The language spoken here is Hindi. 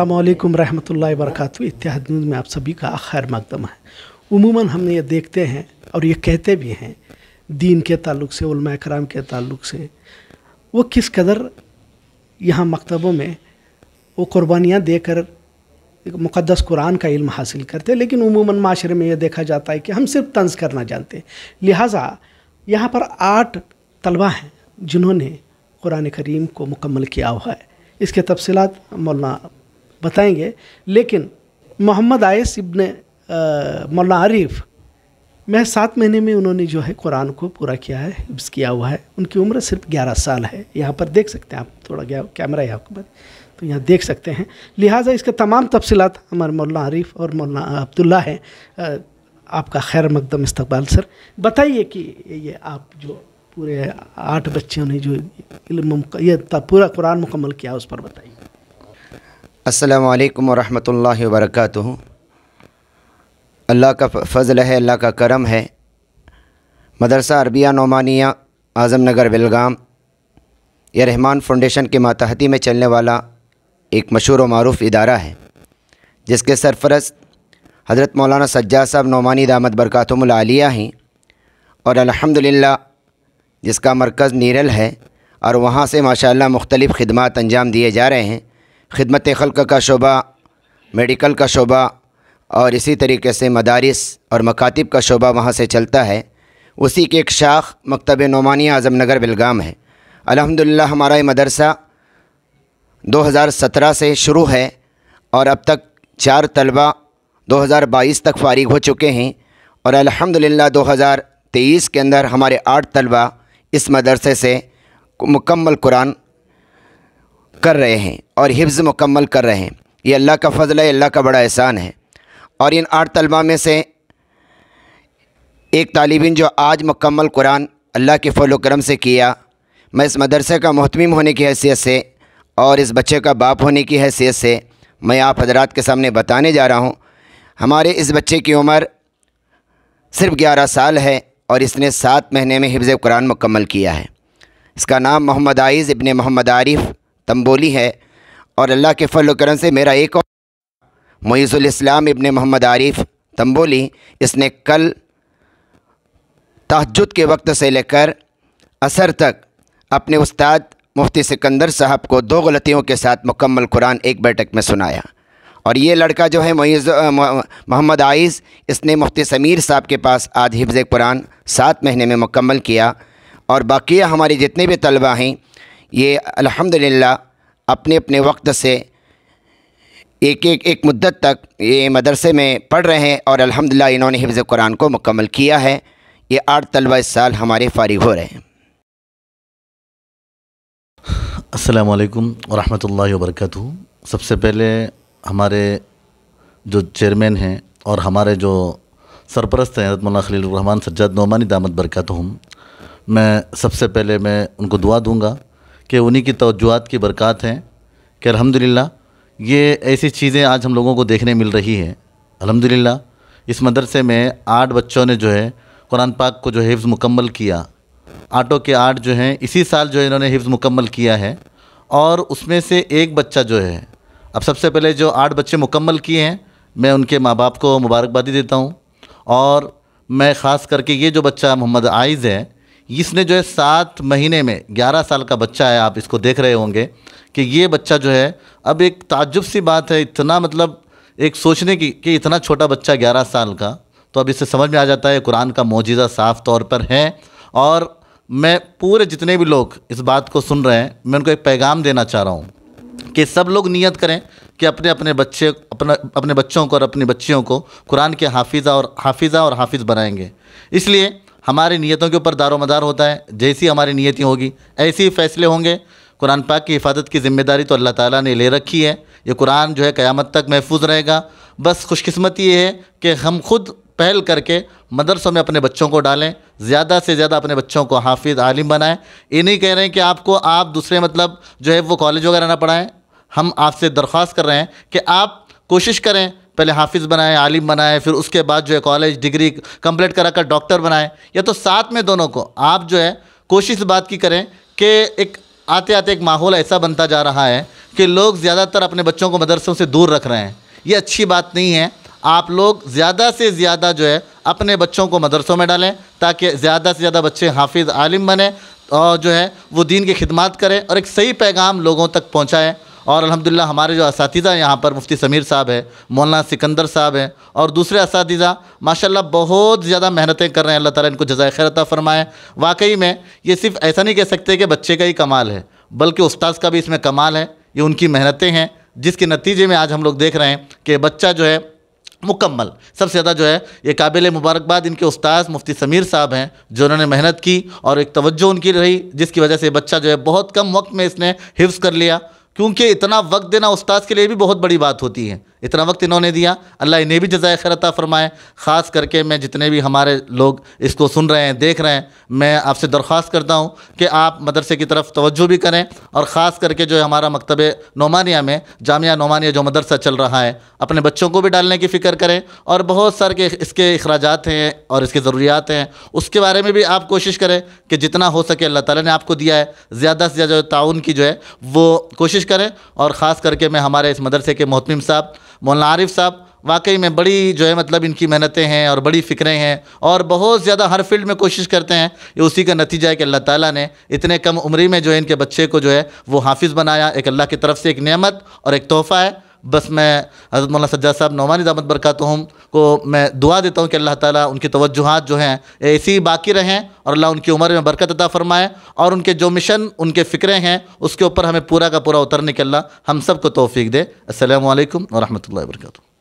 असलकम रहमतुल्ला वरक इतिहाद न्यूज़ में आप सभी का खैर मकदम है उमूमा हमने ये देखते हैं और ये कहते भी हैं दीन के ताल्लुक से उलमा कराम के ताल्लुक से वो किस कदर यहाँ मकतबों में वो कुर्बानियाँ देकर मुक़दस कुरान का इल्म हासिल करते लेकिन उमूमा माशरे में ये देखा जाता है कि हम सिर्फ तंज करना जानते लिहाजा यहाँ पर आठ तलबा हैं जिन्होंने कुरान करीम को मुकम्मल किया हुआ है इसके तफसलत मौलाना बताएंगे लेकिन मोहम्मद आयस इब्न मौलाना आरिफ मैं सात महीने में उन्होंने जो है कुरान को पूरा किया है हिब्स किया हुआ है उनकी उम्र सिर्फ ग्यारह साल है यहाँ पर देख सकते हैं आप थोड़ा गया कैमरा है आपके पास तो यहाँ देख सकते हैं लिहाजा इसके तमाम तफसीत हमारे मौलाना आरिफ और मौलाना अब्दुल्ला हैं आपका खैर मकदम इस्तबाल सर बताइए कि ये आप जो पूरे आठ बच्चों ने जो इल्म ये पूरा कुरान मुकम्मल किया उस पर बताइए असलकम वरहमल वरक अल्लाह का फ़ज़ल है अल्लाह का करम है मदरसा अरबिया नौमानिया आज़म नगर बेलगाम यह रहमान फाउंडेशन के मातहती में चलने वाला एक मशहूर व मरूफ इदारा है जिसके सरफरस्त हज़रत मौलाना सज्जा साहब नौमानी दामद बरकतमलिया हैं और अल्हम्दुलिल्लाह जिसका मरकज़ नीरल है और वहाँ से माशाल्लाह मुख्तलिफ़ खदमात अंजाम दिए जा रहे हैं खदमत खल्क का शोबा मेडिकल का शोबा और इसी तरीके से मदारस और मकातब का शोबा वहाँ से चलता है उसी की एक शाख मकतब नोमानी आज़म नगर बेलगाम है अलहमदिल्ला हमारा ये मदरसा 2017 से शुरू है और अब तक चार तलबा 2022 तक फारिग हो चुके हैं और अल्हम्दुलिल्लाह 2023 के अंदर हमारे आठ तलबा इस मदरसे से मुकम्मल कुरान कर रहे हैं और हिफ्ज़ मुकम्मल कर रहे हैं ये अल्लाह का फजल है अल्लाह का बड़ा एहसान है और इन आठ तलबा में से एक तालिबिन जो आज मुकम्मल कुरान अल्लाह के फ़ल करम से किया मैं इस मदरसे का महतमिम होने की हैसियत से और इस बच्चे का बाप होने की हैसियत से मैं आप हजरात के सामने बताने जा रहा हूँ हमारे इस बच्चे की उम्र सिर्फ ग्यारह साल है और इसने सात महीने में हिफ़ कुरान मुकम्मल किया है इसका नाम मोहम्मद आइज़ इबन मोहम्मद आरिफ़ तंबोली है और अल्लाह के फल करम से मेरा एक और मईज़ुलस्लाम इबन मोहम्मद आरिफ तंबोली इसने कल तहजद के वक्त से लेकर असर तक अपने उस्ताद मुफ्ती सिकंदर साहब को दो गलतियों के साथ मुकम्मल कुरान एक बैठक में सुनाया और ये लड़का जो है मोहम्मद आइज़ इसने मुफ्ती समीर साहब के पास आज हिफ्ज़ कुरान सात महीने में मुकम्मल किया और बाकी हमारे जितने भी तलबा हैं ये अल्हम्दुलिल्लाह अपने अपने वक्त से एक एक एक मुद्दत तक ये मदरसे में पढ़ रहे हैं और अल्हम्दुलिल्लाह इन्होंने हिफ्ज़ कुरान को मुकम्मल किया है ये आठ तलबा इस साल हमारे फारिग हो रहे हैं अस्सलाम वालेकुम व सबसे पहले हमारे जो चेयरमैन हैं और हमारे जो सरपरस्त हैं हजरत खलील रहमान सज्जाद नोमानी दामद बरकत मैं सबसे पहले मैं उनको दुआ दूँगा कि उन्हीं की तोजुआत की बरक़ात हैं कि अलहमदिल्ला ये ऐसी चीज़ें आज हम लोगों को देखने मिल रही हैं अलहमदिल्ला इस मदरसे में आठ बच्चों ने जो है कुरान पाक को जो हिफ्ज़ मुकम्मल किया आटो के आठ जो हैं इसी साल जो इन्होंने हिफ्ज़ मुकम्मल किया है और उसमें से एक बच्चा जो है अब सबसे पहले जो आठ बच्चे मुकम्मल किए हैं मैं उनके माँ बाप को मुबारकबादी देता हूँ और मैं ख़ास करके ये जो बच्चा मोहम्मद आइज़ है इसने जो है सात महीने में ग्यारह साल का बच्चा है आप इसको देख रहे होंगे कि ये बच्चा जो है अब एक ताजुब सी बात है इतना मतलब एक सोचने की कि इतना छोटा बच्चा ग्यारह साल का तो अब इससे समझ में आ जाता है कुरान का मोजिज़ा साफ़ तौर पर है और मैं पूरे जितने भी लोग इस बात को सुन रहे हैं मैं उनको एक पैगाम देना चाह रहा हूँ कि सब लोग नियत करें कि अपने अपने बच्चे अपने अपने बच्चों को और अपनी बच्चियों को कुरान के हाफिज़ा और हाफिज़ा और हाफिज़ बनाएंगे इसलिए हमारी नीयतों के ऊपर दारोमदार होता है जैसी हमारी नीयतें होगी ऐसे ही फैसले होंगे कुरान पाक की हिफाजत की ज़िम्मेदारी तो अल्लाह ताला ने ले रखी है ये कुरान जो है क़यामत तक महफूज रहेगा बस खुशकस्मती ये है कि हम खुद पहल करके मदरसों में अपने बच्चों को डालें ज़्यादा से ज़्यादा अपने बच्चों को हाफिज आलिम बनाएं ये नहीं कह रहे हैं कि आपको आप दूसरे मतलब जो है वो कॉलेज वगैरह ना पढ़ाएं हम आपसे दरख्वास्त कर रहे हैं कि आप कोशिश करें पहले हाफिज़ बनाए आलिम बनाए फिर उसके बाद जो है कॉलेज डिग्री कंप्लीट करा कर डॉक्टर बनाए या तो साथ में दोनों को आप जो है कोशिश इस बात की करें कि एक आते आते एक माहौल ऐसा बनता जा रहा है कि लोग ज़्यादातर अपने बच्चों को मदरसों से दूर रख रहे हैं ये अच्छी बात नहीं है आप लोग ज़्यादा से ज़्यादा जो है अपने बच्चों को मदरसों में डालें ताकि ज़्यादा से ज़्यादा बच्चे हाफिज़ आलिम बने और जो है वो दीन की खिदमत करें और एक सही पैगाम लोगों तक पहुँचाएँ और अलहमदिल्ला हमारे जो इस यहाँ पर मुफ्ती समीर साहब है मौलाना सिकंदर साहब हैं और दूसरे इस माशाल्लाह बहुत ज़्यादा मेहनतें कर रहे हैं अल्लाह ताला इनको जजाय खैरता फरमाए वाकई में ये सिर्फ ऐसा नहीं कह सकते कि बच्चे का ही कमाल है बल्कि उस्ताद का भी इसमें कमाल है ये उनकी मेहनतें हैं जिसके नतीजे में आज हम लोग देख रहे हैं कि बच्चा जो है मुकम्मल सबसे ज़्यादा जो है ये काबिल मुबारकबाद इनके उस्ताद मुफ्ती समीर साहब हैं जो उन्होंने मेहनत की और एक तवज्जो उनकी रही जिसकी वजह से बच्चा जो है बहुत कम वक्त में इसने हिफ्स कर लिया क्योंकि इतना वक्त देना उस्ताद के लिए भी बहुत बड़ी बात होती है इतना वक्त इन्होंने दिया अल्लाह इन्हें भी जजाय खरता फ़रमाए ख़ास करके मैं जितने भी हमारे लोग इसको सुन रहे हैं देख रहे हैं मैं आपसे दरख्वास्त करता हूँ कि आप मदरसे की तरफ तोज्जो भी करें और ख़ास करके जो हमारा मकतब नौमानिया में जामिया नौमानिया जो मदरसा चल रहा है अपने बच्चों को भी डालने की फ़िक्र करें और बहुत सारे के इसके अखराज हैं और इसकी ज़रूरियात हैं उसके बारे में भी आप कोशिश करें कि जितना हो सके अल्लाह ताली ने आपको दिया है ज़्यादा से ज़्यादा ताउन की जो है वो कोशिश करें और ख़ास करके मैं हमारे इस मदरसे के मोहतम साहब मौलाना आरिफ साहब वाकई में बड़ी जो है मतलब इनकी मेहनतें हैं और बड़ी फ़िक्रें हैं और बहुत ज़्यादा हर फील्ड में कोशिश करते हैं ये उसी का नतीजा है कि अल्लाह ताला ने इतने कम उम्र में जो है इनके बच्चे को जो है वो हाफिज़ बनाया एक अल्लाह की तरफ से एक नेमत और एक तोहफ़ा है बस मैं हज़रत मौलाना सज्जा साहब नौमानी दामद बरकत को मैं दुआ देता हूँ कि अल्लाह ताला उनकी तवज्जुहात जो हैं ऐसी बाकी रहें और अल्लाह उनकी उम्र में बरकत अदा फरमाए और उनके जो मिशन उनके फ़िक्रें हैं उसके ऊपर हमें पूरा का पूरा उतरने के अल्लाह हम सब को तोफ़ी दे असल वरहमल वर्का